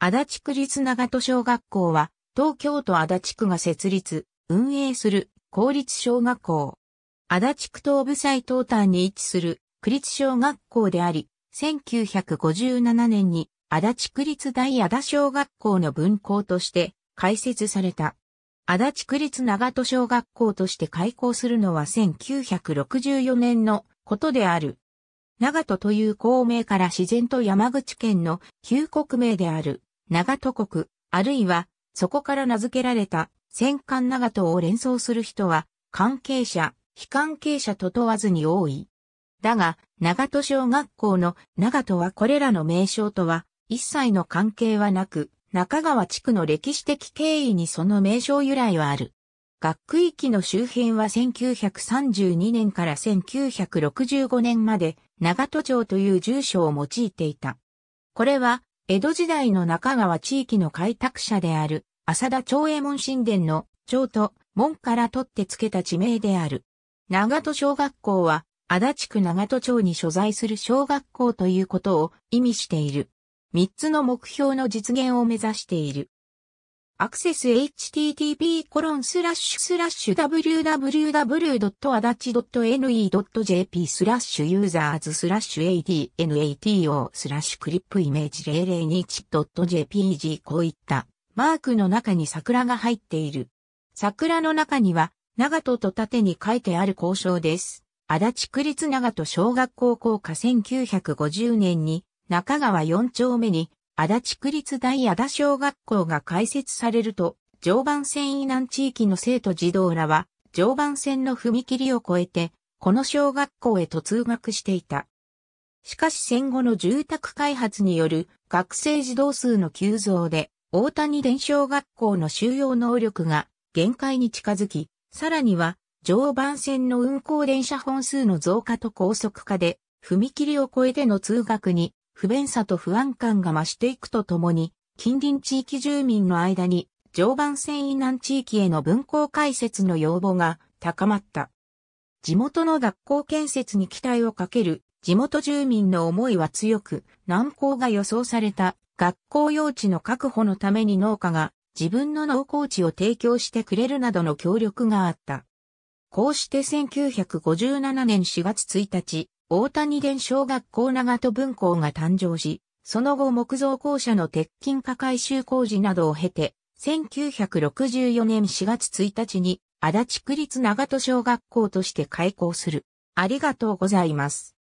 足立区立長戸小学校は、東京都足立区が設立、運営する公立小学校。足立区東部最東端に位置する区立小学校であり、1957年に足立区立大足立小学校の分校として開設された。足立区立長戸小学校として開校するのは1964年のことである。長戸という校名から自然と山口県の旧国名である。長戸国、あるいは、そこから名付けられた、戦艦長戸を連想する人は、関係者、非関係者と問わずに多い。だが、長戸小学校の長戸はこれらの名称とは、一切の関係はなく、中川地区の歴史的経緯にその名称由来はある。学区域の周辺は1932年から1965年まで長戸町という住所を用いていた。これは江戸時代の中川地域の開拓者である、浅田長江門神殿の長と門から取って付けた地名である。長戸小学校は、足立区長戸町に所在する小学校ということを意味している。三つの目標の実現を目指している。アクセス http://www.adachi.ne.jp コロンススララッッシシュュスラッシュユーザーズスラッシュ adnato スラッシュクリップイメージ 002.jpg こういったマークの中に桜が入っている。桜の中には長門と縦に書いてある交渉です。足立区立長門小学校校歌1950年に中川4丁目に足立区立大足田小学校が開設されると、常磐線以南地域の生徒児童らは、常磐線の踏切を越えて、この小学校へと通学していた。しかし戦後の住宅開発による学生児童数の急増で、大谷伝小学校の収容能力が限界に近づき、さらには常磐線の運行電車本数の増加と高速化で、踏切を越えての通学に不便さと不安感が増していくとともに、近隣地域住民の間に常磐線以南地域への分校開設の要望が高まった。地元の学校建設に期待をかける地元住民の思いは強く、難航が予想された学校用地の確保のために農家が自分の農耕地を提供してくれるなどの協力があった。こうして1957年4月1日、大谷伝小学校長戸文校が誕生し、その後木造校舎の鉄筋化改修工事などを経て、1964年4月1日に足立区立長戸小学校として開校する。ありがとうございます。